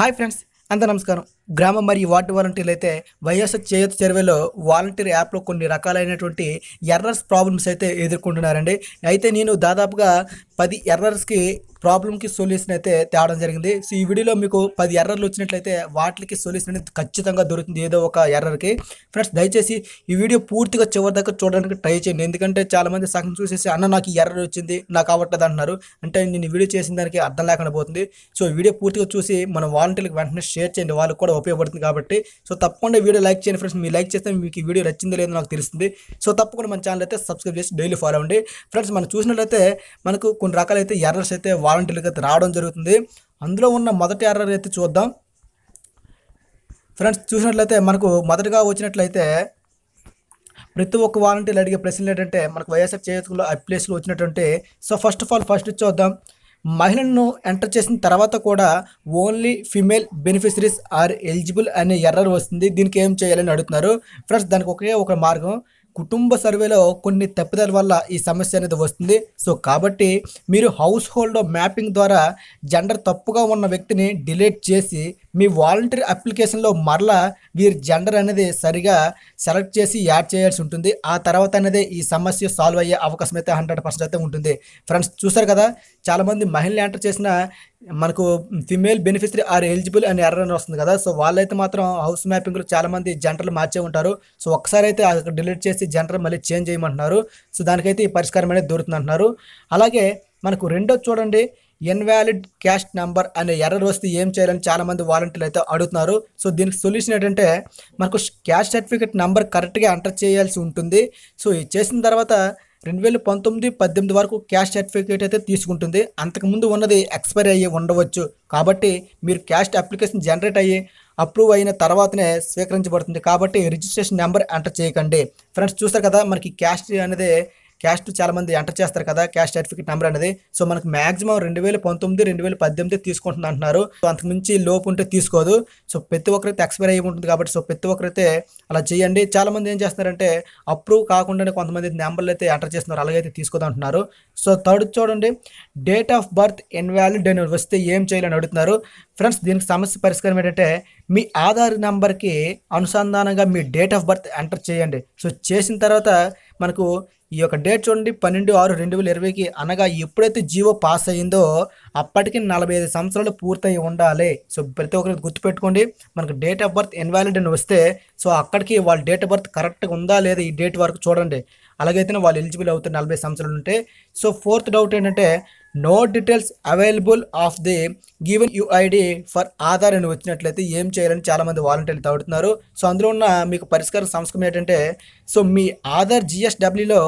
hi friends అంత నమస్కారం గ్రామం మరియు వార్డు వాలంటీర్లు అయితే వైఎస్ చేయత చేరువేలో వాలంటీర్ యాప్లో కొన్ని రకాలైనటువంటి ఎర్రర్స్ ప్రాబ్లమ్స్ అయితే ఎదుర్కొంటున్నారండి అయితే నేను దాదాపుగా పది ఎర్రర్స్కి ప్రాబ్లమ్కి సొల్యూషన్ అయితే తేవడం జరిగింది సో ఈ వీడియోలో మీకు పది ఎర్రర్లు వచ్చినట్లయితే వాటికి సొల్యూషన్ అనేది ఖచ్చితంగా దొరుకుతుంది ఏదో ఒక ఎర్రర్కి ఫ్రెండ్స్ దయచేసి ఈ వీడియో పూర్తిగా చివరి దాకా చూడడానికి ట్రై చేయండి ఎందుకంటే చాలామంది సగం చూసేసి అన్న నాకు ఈ ఎర్రర్ వచ్చింది నాకు అవ్వట్లేదు అంటున్నారు అంటే నేను వీడియో చేసిన దానికి అర్థం లేకుండా పోతుంది సో వీడియో పూర్తిగా చూసి మన వాలంటీర్లకు వెంటనే షేర్ చేయండి వాళ్ళకి కూడా ఉపయోగపడుతుంది కాబట్టి సో తప్పకుండా వీడియో లైక్ చేయండి ఫ్రెండ్స్ మీరు లైక్ చేస్తే మీకు ఈ వీడియో నచ్చిందో లేదో నాకు తెలుస్తుంది సో తప్పకుండా మన ఛానల్ అయితే సబ్స్క్రైబ్ చేసి డైలీ ఫాలో అవ్వండి ఫ్రెండ్స్ మనం చూసినట్లయితే మనకు కొన్ని రకాలైతే ఎర్రర్స్ అయితే వాలంటీర్లకి అయితే రావడం జరుగుతుంది అందులో ఉన్న మొదటి ఎర్రర్ అయితే చూద్దాం ఫ్రెండ్స్ చూసినట్లయితే మనకు మొదటగా వచ్చినట్లయితే ప్రతి ఒక్క వాలంటీర్లు అడిగే ప్రశ్నలు ఏంటంటే మనకు వైఎస్ఆర్ చేతుల్లో ప్లేస్లో వచ్చినటువంటి so first of all first చూద్దాం మహిళను ఎంటర్ చేసిన తర్వాత కూడా only female beneficiaries are eligible అనే ఎర్రర్ వస్తుంది దీనికి ఏం చేయాలని అడుగుతున్నారు ఫ్రెండ్స్ దానికి ఒకే ఒక మార్గం కుటుంబ సర్వేలో కొన్ని తప్పిదల వల్ల ఈ సమస్య అనేది వస్తుంది సో కాబట్టి మీరు హౌస్ హోల్డ్ మ్యాపింగ్ ద్వారా జెండర్ తప్పుగా ఉన్న వ్యక్తిని డిలీట్ చేసి మీ వాలంటరీ అప్లికేషన్లో మరలా వీరి జెండర్ అనేది సరిగా సెలెక్ట్ చేసి యాడ్ చేయాల్సి ఉంటుంది ఆ తర్వాత అనేది ఈ సమస్య సాల్వ్ అయ్యే అవకాశం అయితే హండ్రెడ్ పర్సెంట్ అయితే ఉంటుంది ఫ్రెండ్స్ చూసారు కదా చాలామంది మహిళలు ఎంటర్ చేసిన మనకు ఫిమేల్ బెనిఫిషరీ ఆర్ ఎలిజిబుల్ అని ఎర్ర అని వస్తుంది కదా సో వాళ్ళైతే మాత్రం హౌస్ మ్యాపింగ్లో చాలామంది జెండర్లు మార్చే ఉంటారు సో ఒకసారి అయితే అక్కడ డిలీట్ చేసి జెండర్ మళ్ళీ చేంజ్ చేయమంటున్నారు సో దానికైతే ఈ పరిష్కారం అనేది దొరుకుతుంది అంటున్నారు అలాగే మనకు రెండో చూడండి ఇన్వాలిడ్ క్యాష్ నెంబర్ అనే ఎర్రర్ వస్తే ఏం చేయాలని చాలామంది వాలంటీర్లు అయితే అడుగుతున్నారు సో దీనికి సొల్యూషన్ ఏంటంటే మనకు క్యాష్ సర్టిఫికేట్ నెంబర్ కరెక్ట్గా ఎంటర్ చేయాల్సి ఉంటుంది సో ఇది చేసిన తర్వాత రెండు వేల పంతొమ్మిది పద్దెనిమిది వరకు క్యాష్ సర్టిఫికేట్ అయితే తీసుకుంటుంది అంతకుముందు ఉన్నది ఎక్స్పైర్ అయ్యి ఉండవచ్చు కాబట్టి మీరు క్యాష్ అప్లికేషన్ జనరేట్ అయ్యి అప్రూవ్ అయిన తర్వాతనే స్వీకరించబడుతుంది కాబట్టి రిజిస్ట్రేషన్ నెంబర్ ఎంటర్ చేయకండి ఫ్రెండ్స్ చూస్తారు కదా మనకి క్యాష్ అనేది క్యాస్ట్ చాలామంది ఎంటర్ చేస్తారు కదా క్యాస్ట్ సర్టిఫికేట్ నెంబర్ అనేది సో మనకు మాక్సిమం రెండు వేల పంతొమ్మిది రెండు వేల పద్దెనిమిది తీసుకుంటుంది అంటున్నారు సో అంతకుమించి లోపు ఉంటే తీసుకోదు సో ప్రతి ఒక్కరైతే ఎక్స్పైర్ అయ్యి ఉంటుంది కాబట్టి సో ప్రతి ఒక్కరైతే అలా చేయండి చాలామంది ఏం చేస్తున్నారంటే అప్రూవ్ కాకుండానే కొంతమంది నెంబర్లు అయితే ఎంటర్ చేస్తున్నారు అలాగైతే తీసుకోదంటున్నారు సో థర్డ్ చూడండి డేట్ ఆఫ్ బర్త్ ఇన్వాలిడ్ అని వస్తే ఏం చేయాలని అడుగుతున్నారు ఫ్రెండ్స్ దీనికి సమస్య పరిష్కారం ఏంటంటే మీ ఆధార్ నెంబర్కి అనుసంధానంగా మీ డేట్ ఆఫ్ బర్త్ ఎంటర్ చేయండి సో చేసిన తర్వాత మనకు ఈ యొక్క డేట్ చూడండి పన్నెండు ఆరు రెండు వేల ఇరవైకి అనగా ఎప్పుడైతే జీవో పాస్ అయిందో అప్పటికి నలభై ఐదు సంవత్సరాలు పూర్తయి ఉండాలి సో ప్రతి ఒక్కరికి గుర్తుపెట్టుకోండి మనకు డేట్ ఆఫ్ బర్త్ ఇన్వాలిడ్ అని వస్తే సో అక్కడికి వాళ్ళ డేట్ ఆఫ్ బర్త్ కరెక్ట్గా ఉందా లేదా ఈ డేట్ వరకు చూడండి అలాగైతే వాళ్ళు ఎలిజిబుల్ అవుతారు నలభై సంవత్సరాలు ఉంటే సో ఫోర్త్ డౌట్ ఏంటంటే no details available of the given UID for Aadhaar అని వచ్చినట్లయితే ఏం చేయాలని చాలామంది వాలంటీర్లు తాగుతున్నారు సో అందులో ఉన్న మీకు పరిష్కార సంస్కృతం ఏంటంటే సో మీ ఆధార్ జిఎస్డబ్ల్యూలో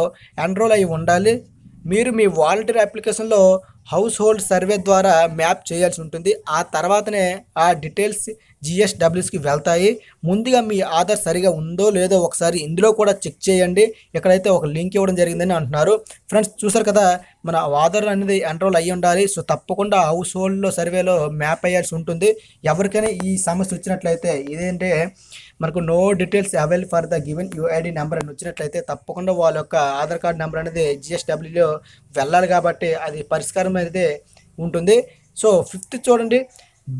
ఎన్రోల్ అయ్యి ఉండాలి మీరు మీ వాలంటీర్ అప్లికేషన్లో హౌస్ హోల్డ్ సర్వే ద్వారా మ్యాప్ చేయాల్సి ఉంటుంది ఆ తర్వాతనే ఆ డీటెయిల్స్ జిఎస్డబ్ల్యూస్కి వెళ్తాయి ముందుగా మీ ఆధార్ సరిగా ఉందో లేదో ఒకసారి ఇందులో కూడా చెక్ చేయండి ఇక్కడైతే ఒక లింక్ ఇవ్వడం జరిగిందని అంటున్నారు ఫ్రెండ్స్ చూసారు కదా మన ఆధార్ అనేది ఎన్రోల్ అయ్యి ఉండాలి సో తప్పకుండా హౌస్ హోల్డ్లో సర్వేలో మ్యాప్ అయ్యాల్సి ఉంటుంది ఎవరికైనా ఈ సమస్య వచ్చినట్లయితే ఇదేంటే మనకు no details avail for the given UID number అని వచ్చినట్లయితే తప్పకుండా వాళ్ళ యొక్క ఆధార్ కార్డు నెంబర్ అనేది జిఎస్డబ్ల్యూలో వెళ్ళాలి కాబట్టి అది పరిష్కారం అనేది ఉంటుంది సో ఫిఫ్త్ చూడండి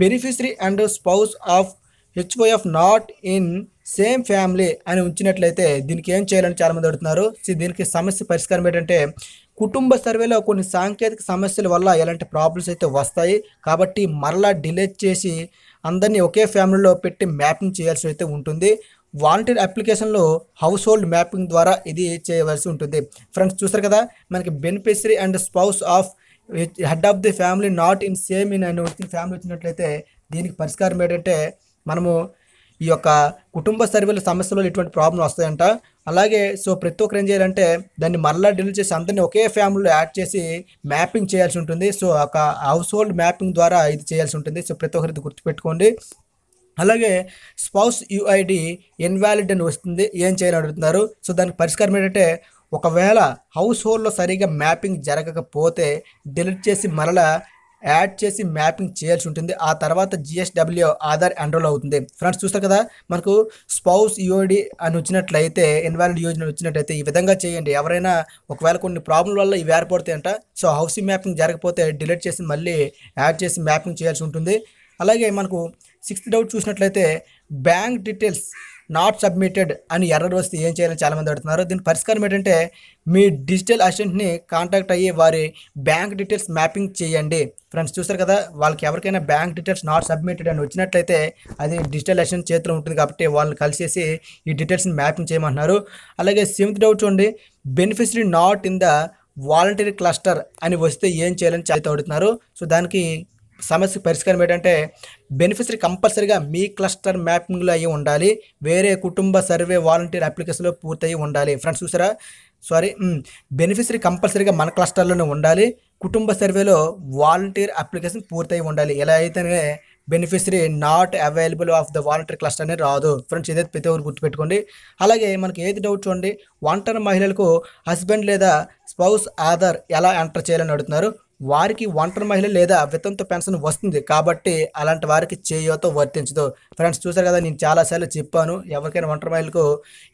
beneficiary and spouse of HOF not in same family అని ఉంచినట్లయితే దీనికి ఏం చేయాలని చాలామంది అడుగుతున్నారు దీనికి సమస్య పరిష్కారం ఏంటంటే కుటుంబ సర్వేలో కొన్ని సాంకేతిక సమస్యల వల్ల ఎలాంటి ప్రాబ్లమ్స్ అయితే వస్తాయి కాబట్టి మరలా డిలే చేసి అందరినీ ఒకే ఫ్యామిలీలో పెట్టి మ్యాపింగ్ చేయాల్సి అయితే ఉంటుంది వాలంటీర్ అప్లికేషన్లో హౌస్ హోల్డ్ మ్యాపింగ్ ద్వారా ఇది చేయవలసి ఉంటుంది ఫ్రెండ్స్ చూస్తారు కదా మనకి beneficiary and spouse of head of the family not in same in అని వచ్చిన ఫ్యామిలీ వచ్చినట్లయితే దీనికి పరిష్కారం ఏంటంటే మనము ఈ యొక్క కుటుంబ సర్వేల సమస్యలో ఇటువంటి ప్రాబ్లం వస్తాయంట అలాగే సో ప్రతి ఒక్కరు ఏం చేయాలంటే దాన్ని మరలా డిలీట్ చేసి అందరినీ ఒకే ఫ్యామిలీలో యాడ్ చేసి మ్యాపింగ్ చేయాల్సి ఉంటుంది సో ఒక హౌస్ హోల్డ్ మ్యాపింగ్ ద్వారా ఇది చేయాల్సి ఉంటుంది సో ప్రతి ఒక్కరు గుర్తుపెట్టుకోండి అలాగే స్పౌస్ యుఐడి ఇన్వాలిడ్ అని వస్తుంది ఏం చేయాలని అడుగుతున్నారు సో దానికి పరిష్కారం ఏంటంటే ఒకవేళ హౌస్ హోల్డ్లో సరిగా మ్యాపింగ్ జరగకపోతే డిలీట్ చేసి మరలా యాడ్ చేసి మ్యాపింగ్ చేయాల్సి ఉంటుంది ఆ తర్వాత జిఎస్డబ్ల్యూ ఆధార్ ఎన్రోల్ అవుతుంది ఫ్రెండ్స్ చూస్తారు కదా మనకు స్పౌస్ యూఐడి e అని వచ్చినట్లయితే ఇన్వాలిడ్ యోజన e వచ్చినట్లయితే ఈ విధంగా చేయండి ఎవరైనా ఒకవేళ కొన్ని ప్రాబ్లం వల్ల ఇవి అంట సో హౌసింగ్ మ్యాపింగ్ జరగకపోతే డిలీట్ చేసి మళ్ళీ యాడ్ చేసి మ్యాపింగ్ చేయాల్సి ఉంటుంది అలాగే మనకు సిక్స్త్ డౌట్ చూసినట్లయితే బ్యాంక్ డీటెయిల్స్ నాట్ సబ్మిటెడ్ అని ఎర్రర్ వస్తే ఏం చేయాలని చాలామంది అడుగుతున్నారు దీని పరిష్కారం ఏంటంటే మీ డిజిటల్ అసిస్టెంట్ని కాంటాక్ట్ అయ్యి వారి బ్యాంక్ డీటెయిల్స్ మ్యాపింగ్ చేయండి ఫ్రెండ్స్ చూస్తారు కదా వాళ్ళకి ఎవరికైనా బ్యాంక్ డీటెయిల్స్ నాట్ సబ్మిటెడ్ అని వచ్చినట్లయితే అది డిజిటల్ అసిస్టెంట్ చేతిలో ఉంటుంది కాబట్టి వాళ్ళని కలిసేసి ఈ డీటెయిల్స్ని మ్యాపింగ్ చేయమంటున్నారు అలాగే సెవెంత్ డౌట్ చూడండి beneficiary not in the voluntary cluster అని వస్తే ఏం చేయాలని చాలా అడుగుతున్నారు సో దానికి సమస్య పరిష్కారం ఏంటంటే బెనిఫిషరీ కంపల్సరీగా మీ క్లస్టర్ మ్యాపింగ్లో అయ్యి ఉండాలి వేరే కుటుంబ సర్వే వాలంటీర్ అప్లికేషన్లో పూర్తయి ఉండాలి ఫ్రెండ్స్ చూసారా సారీ బెనిఫిషరీ కంపల్సరీగా మన క్లస్టర్లోనే ఉండాలి కుటుంబ సర్వేలో వాలంటీర్ అప్లికేషన్ పూర్తయి ఉండాలి ఎలా అయితేనే beneficiary not available of the volunteer cluster అనేది రాదు ఫ్రెండ్స్ ఏదైతే ప్రతి ఒక్కరు గుర్తుపెట్టుకోండి అలాగే మనకి ఏది డౌట్ చూడండి ఒంటరి మహిళలకు హస్బెండ్ లేదా స్పౌస్ ఆధార్ ఎలా ఎంటర్ చేయాలని అడుగుతున్నారు వారికి ఒంటరి మహిళ లేదా వితంత పెన్షన్ వస్తుంది కాబట్టి అలాంటి వారికి చేయూతో వర్తించదు ఫ్రెండ్స్ చూసారు కదా నేను చాలాసార్లు చెప్పాను ఎవరికైనా ఒంటరి మహిళకు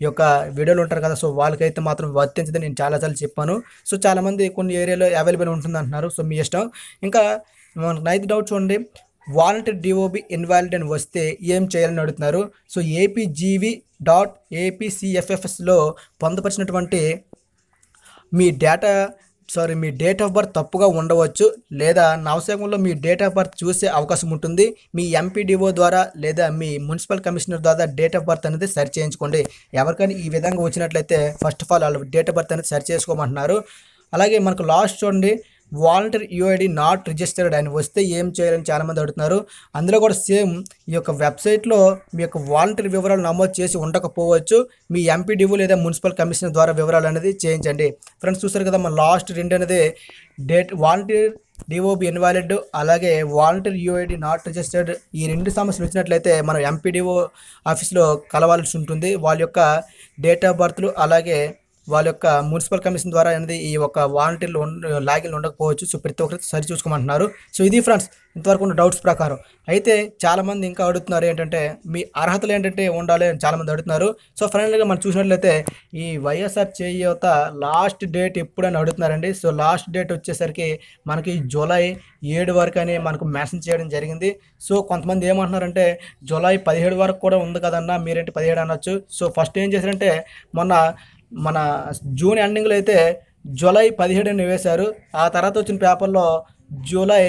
ఈ యొక్క వీడియోలు ఉంటారు కదా సో వాళ్ళకైతే మాత్రం వర్తించదని నేను చాలాసార్లు చెప్పాను సో చాలామంది కొన్ని ఏరియాలో అవైలబుల్ ఉంటుంది అంటున్నారు సో మీ ఇష్టం ఇంకా నైత్ డౌట్ చూడండి వాలంటీర్ డిఓబి ఇన్వాలిడ్ అని వస్తే ఏం చేయాలని అడుగుతున్నారు సో ఏపీజీవి డాట్ ఏపీసీఎఫ్ఎఫ్ఎస్లో పొందపరిచినటువంటి మీ డేటా సారీ మీ డేట్ ఆఫ్ బర్త్ తప్పుగా ఉండవచ్చు లేదా నవసేకంలో మీ డేట్ ఆఫ్ బర్త్ చూసే అవకాశం ఉంటుంది మీ ఎంపీడీఓ ద్వారా లేదా మీ మున్సిపల్ కమిషనర్ ద్వారా డేట్ ఆఫ్ బర్త్ అనేది సరి చేయించుకోండి ఎవరికైనా ఈ విధంగా వచ్చినట్లయితే ఫస్ట్ ఆఫ్ ఆల్ వాళ్ళు డేట్ ఆఫ్ బర్త్ అనేది సరి చేసుకోమంటున్నారు అలాగే మనకు లాస్ట్ చూడండి వాలంటీర్ యూఐడి నాట్ రిజిస్టర్డ్ అని వస్తే ఏం చేయాలని చాలామంది అడుగుతున్నారు అందులో కూడా సేమ్ ఈ యొక్క వెబ్సైట్లో మీ యొక్క వాలంటీర్ వివరాలు నమోదు చేసి ఉండకపోవచ్చు మీ ఎంపీడీఓ లేదా మున్సిపల్ కమిషనర్ ద్వారా వివరాలు అనేది చేయించండి ఫ్రెండ్స్ చూస్తారు కదా మన లాస్ట్ రెండు అనేది డేట్ వాలంటీర్ డిఓబి ఇన్వాలిడ్ అలాగే వాలంటీర్ యూఐడి నాట్ రిజిస్టర్డ్ ఈ రెండు సమస్యలు వచ్చినట్లయితే మనం ఎంపీడీఓ ఆఫీస్లో కలవాల్సి ఉంటుంది వాళ్ళ యొక్క డేట్ ఆఫ్ బర్త్లు అలాగే వాళ్ళ యొక్క మున్సిపల్ కమిషన్ ద్వారా అనేది ఈ యొక్క వాలంటీర్లు లాగిన్లు ఉండకపోవచ్చు సో ప్రతి ఒక్కరికి సరి చూసుకోమంటున్నారు సో ఇది ఫ్రెండ్స్ ఇంతవరకు ఉన్న డౌట్స్ ప్రకారం అయితే చాలామంది ఇంకా అడుగుతున్నారు ఏంటంటే మీ అర్హతలు ఏంటంటే ఉండాలి అని చాలామంది అడుగుతున్నారు సో ఫైనల్గా మనం చూసినట్లయితే ఈ వైఎస్ఆర్ చేయత లాస్ట్ డేట్ ఎప్పుడని అడుగుతున్నారండి సో లాస్ట్ డేట్ వచ్చేసరికి మనకి జూలై ఏడు వరకు అని మనకు మెసేజ్ చేయడం జరిగింది సో కొంతమంది ఏమంటున్నారంటే జూలై పదిహేడు వరకు కూడా ఉంది కదన్నా మీరేంటి పదిహేడు అనొచ్చు సో ఫస్ట్ ఏం చేశారంటే మొన్న మన జూన్ ఎండింగ్లో అయితే జూలై పదిహేడుని వేశారు ఆ తర్వాత వచ్చిన పేపర్లో జూలై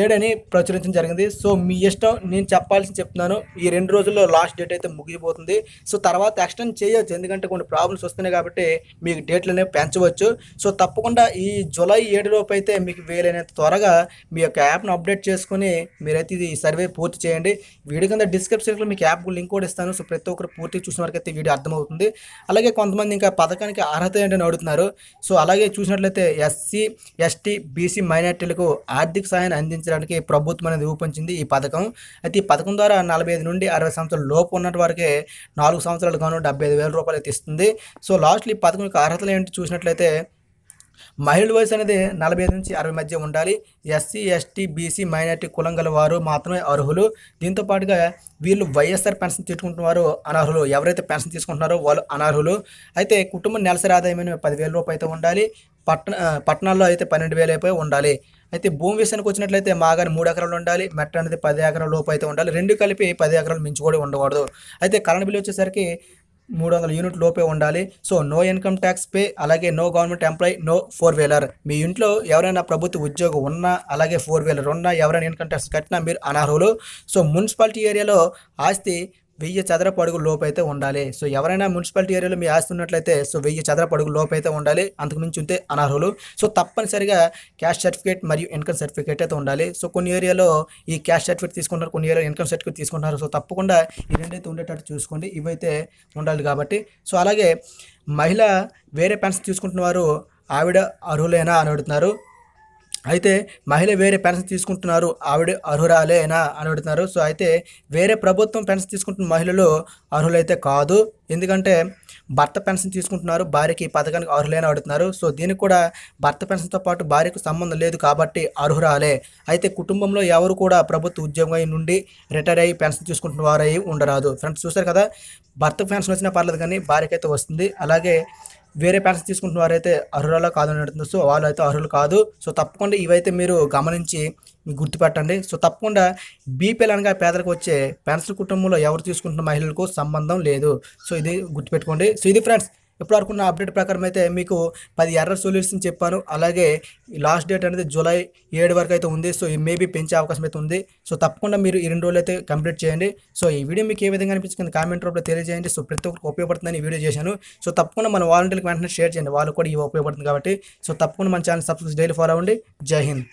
ఏడని ప్రచురించడం జరిగింది సో మీ ఇష్టం నేను చెప్పాల్సి చెప్తున్నాను ఈ రెండు రోజుల్లో లాస్ట్ డేట్ అయితే ముగిపోతుంది సో తర్వాత ఎక్స్టెండ్ చేయవచ్చు ఎందుకంటే కొన్ని ప్రాబ్లమ్స్ వస్తున్నాయి కాబట్టి మీకు డేట్లు అనేవి పెంచవచ్చు సో తప్పకుండా ఈ జూలై ఏడు లోపు అయితే మీకు వీలైనంత త్వరగా మీ యొక్క యాప్ను అప్డేట్ చేసుకుని మీరైతే ఇది సర్వే పూర్తి చేయండి వీడియో కింద డిస్క్రిప్షన్లో మీకు యాప్ లింక్ కూడా ఇస్తాను సో ప్రతి ఒక్కరు పూర్తి చూసిన వరకు అయితే వీడియో అర్థమవుతుంది అలాగే కొంతమంది ఇంకా పథకానికి అర్హత ఏంటని అడుగుతున్నారు సో అలాగే చూసినట్లయితే ఎస్సీ ఎస్టీ బీసీ మైనార్టీలకు ఆర్థిక సహాయాన్ని అందించడానికి ప్రభుత్వం అనేది రూపొందించింది ఈ పథకం అయితే ఈ పథకం ద్వారా నలభై ఐదు నుండి అరవై సంవత్సరాల లోపు ఉన్నటి వరకే నాలుగు సంవత్సరాలు కాను డెబ్బై ఐదు వేల రూపాయలు ఇస్తుంది సో లాస్ట్లో ఈ పథకం యొక్క అర్హతలు ఏంటి చూసినట్లయితే మహిళల వయసు అనేది నలభై ఐదు నుంచి అరవై మధ్య ఉండాలి ఎస్సీ ఎస్టీ బీసీ మైనార్టీ కులం గల వారు మాత్రమే అర్హులు దీంతో పాటుగా వీళ్ళు వైఎస్ఆర్ పెన్షన్ తీసుకుంటున్న వారు అనర్హులు ఎవరైతే పెన్షన్ తీసుకుంటున్నారో వాళ్ళు అనర్హులు అయితే కుటుంబ నెలసరి ఆదాయం పదివేల రూపాయలు అయితే ఉండాలి పట్టణ పట్టణాల్లో అయితే పన్నెండు వేలు అయిపోయి ఉండాలి అయితే భూమి విషయానికి వచ్చినట్లయితే మాగాని మూడు ఎకరాలు ఉండాలి మెట్ట అనేది పది ఎకరాల లోపు అయితే ఉండాలి రెండు కలిపి పది ఎకరాలు మించి కూడా ఉండకూడదు అయితే కరెంట్ బిల్ వచ్చేసరికి మూడు వందల యూనిట్ లోపే ఉండాలి so no income tax pay అలాగే no government employee no four wheeler మీ ఇంట్లో ఎవరైనా ప్రభుత్వ ఉద్యోగం ఉన్నా అలాగే ఫోర్ వీలర్ ఉన్నా ఎవరైనా ఇన్కమ్ ట్యాక్స్ కట్టినా మీరు అనర్హులు సో మున్సిపాలిటీ ఏరియాలో ఆస్తి వెయ్యి చదరపు అడుగుల లోపైతే ఉండాలి సో ఎవరైనా మున్సిపాలిటీ ఏరియాలో మీ ఆస్తి ఉన్నట్లయితే సో వెయ్యి చదరపు అడుగుల లోపైతే ఉండాలి అంతకుమించి ఉంటే అనర్హులు సో తప్పనిసరిగా క్యాష్ సర్టిఫికేట్ మరియు ఇన్కమ్ సర్టిఫికేట్ అయితే ఉండాలి సో కొన్ని ఏరియాలో ఈ క్యాష్ సర్టిఫికేట్ తీసుకుంటారు కొన్ని ఏరియాలో ఇన్కమ్ సర్టిఫికేట్ తీసుకుంటారు సో తప్పకుండా ఈ రెండైతే ఉండేటట్టు చూసుకోండి ఇవైతే ఉండాలి కాబట్టి సో అలాగే మహిళ వేరే పెన్షన్ తీసుకుంటున్న వారు ఆవిడ అర్హులేనా అని అడుగుతున్నారు అయితే మహిళ వేరే పెన్షన్ తీసుకుంటున్నారు ఆవిడ అర్హురాలేనా అని అడుగుతున్నారు సో అయితే వేరే ప్రభుత్వం పెన్షన్ తీసుకుంటున్న మహిళలు అర్హులైతే కాదు ఎందుకంటే భర్త పెన్షన్ తీసుకుంటున్నారు భార్యకి ఈ పథకానికి అర్హులేనా అడుగుతున్నారు సో దీనికి కూడా భర్త పెన్షన్తో పాటు భార్యకు సంబంధం లేదు కాబట్టి అర్హురాలే అయితే కుటుంబంలో ఎవరు కూడా ప్రభుత్వ ఉద్యోగం నుండి రిటైర్ అయ్యి పెన్షన్ తీసుకుంటున్న వారై ఉండరాదు ఫ్రెండ్స్ చూశారు కదా భర్త పెన్షన్ వచ్చినా పర్లేదు కానీ భార్యకైతే వస్తుంది అలాగే వేరే ప్యాకెట్స్ తీసుకుంటున్న వారైతే అర్హులలో అని అడుగుతుంది సో వాళ్ళు అయితే అర్హులు కాదు సో తప్పకుండా ఇవైతే మీరు గమనించి గుర్తుపెట్టండి సో తప్పకుండా బీపీఎల్ అనగా పేదలకు వచ్చే పెన్షన్ కుటుంబంలో ఎవరు తీసుకుంటున్న మహిళలకు సంబంధం లేదు సో ఇది గుర్తుపెట్టుకోండి సో ఇది ఫ్రెండ్స్ ఇప్పటివరకు నా అప్డేట్ ప్రకారం అయితే మీకు పది ఎర్ర సొల్యూషన్ చెప్పాను అలాగే లాస్ట్ డేట్ అనేది జూలై ఏడు వరకు అయితే ఉంది సో మేబీ పెంచే అవకాశం అయితే ఉంది సో తప్పకుండా మీరు ఈ రెండు రోజులు అయితే కంప్లీట్ చేయండి సో ఈ వీడియో మీకు ఏ విధంగా అనిపించింది కామెంట్ రూపంలో తెలియజేయండి సో ప్రతి ఒక్కరికి ఉపయోగపడుతుందని వీడియో చేశాను సో తప్పకుండా మన వాలంటీర్లకు వెంటనే షేర్ చేయండి వాళ్ళు కూడా ఇవి ఉపయోగపడుతుంది కాబట్టి సో తప్పకుండా మన ఛానల్ సబ్స్క్రైబ్ డైలీ ఫాలో అవ్వండి జై హింద్